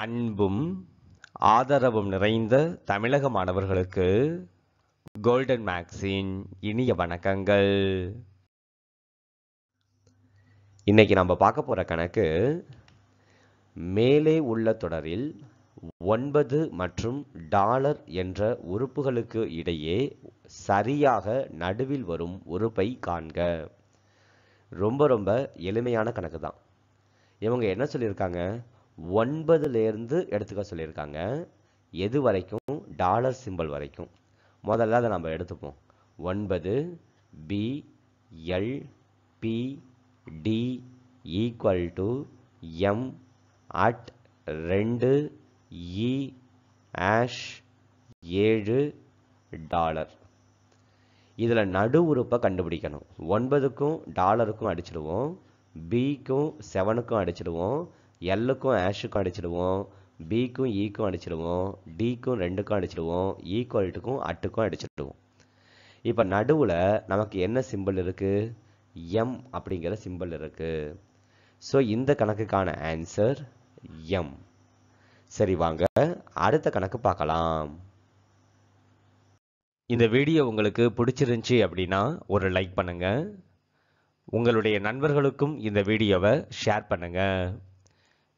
அன்பும் ஆதரவும் நிறைந்த தமிழக மாணவர்களுக்கு கோல்டன் மேக்ஸின் இனிய வணக்கங்கள் இன்னைக்கு நம்ம பார்க்க போகிற கணக்கு மேலே உள்ள தொடரில் ஒன்பது மற்றும் டாலர் என்ற உறுப்புகளுக்கு இடையே சரியாக நடுவில் வரும் உறுப்பை காண்க ரொம்ப ரொம்ப எளிமையான கணக்கு தான் இவங்க என்ன சொல்லியிருக்காங்க ஒன்பதுலேருந்து எடுத்துக்க சொல்லியிருக்காங்க எது வரைக்கும் டாலர் சிம்பிள் வரைக்கும் முதல்ல அதை நம்ம எடுத்துப்போம் ஒன்பது P L P D equal to M at ரெண்டு இ ஆஷ் ஏழு டாலர் இதில் நடு உறுப்பை கண்டுபிடிக்கணும் ஒன்பதுக்கும் டாலருக்கும் அடிச்சிடுவோம் பிக்கும் செவனுக்கும் அடிச்சிடுவோம் எல்லுக்கும் ஆஷுக்கும் அடிச்சிடுவோம் பிக்கும் ஈக்கும் அடிச்சிடுவோம் டிக்கும் ரெண்டுக்கும் அடிச்சிடுவோம் ஈக்குவல்ட்டுக்கும் அட்டுக்கும் அடிச்சிடுவோம் இப்போ நடுவில் நமக்கு என்ன சிம்பிள் இருக்குது எம் அப்படிங்கிற சிம்பிள் இருக்குது ஸோ இந்த கணக்குக்கான ஆன்சர் எம் சரி வாங்க அடுத்த கணக்கு பார்க்கலாம் இந்த வீடியோ உங்களுக்கு பிடிச்சிருந்துச்சி அப்படின்னா ஒரு லைக் பண்ணுங்கள் உங்களுடைய நண்பர்களுக்கும் இந்த வீடியோவை ஷேர் பண்ணுங்கள்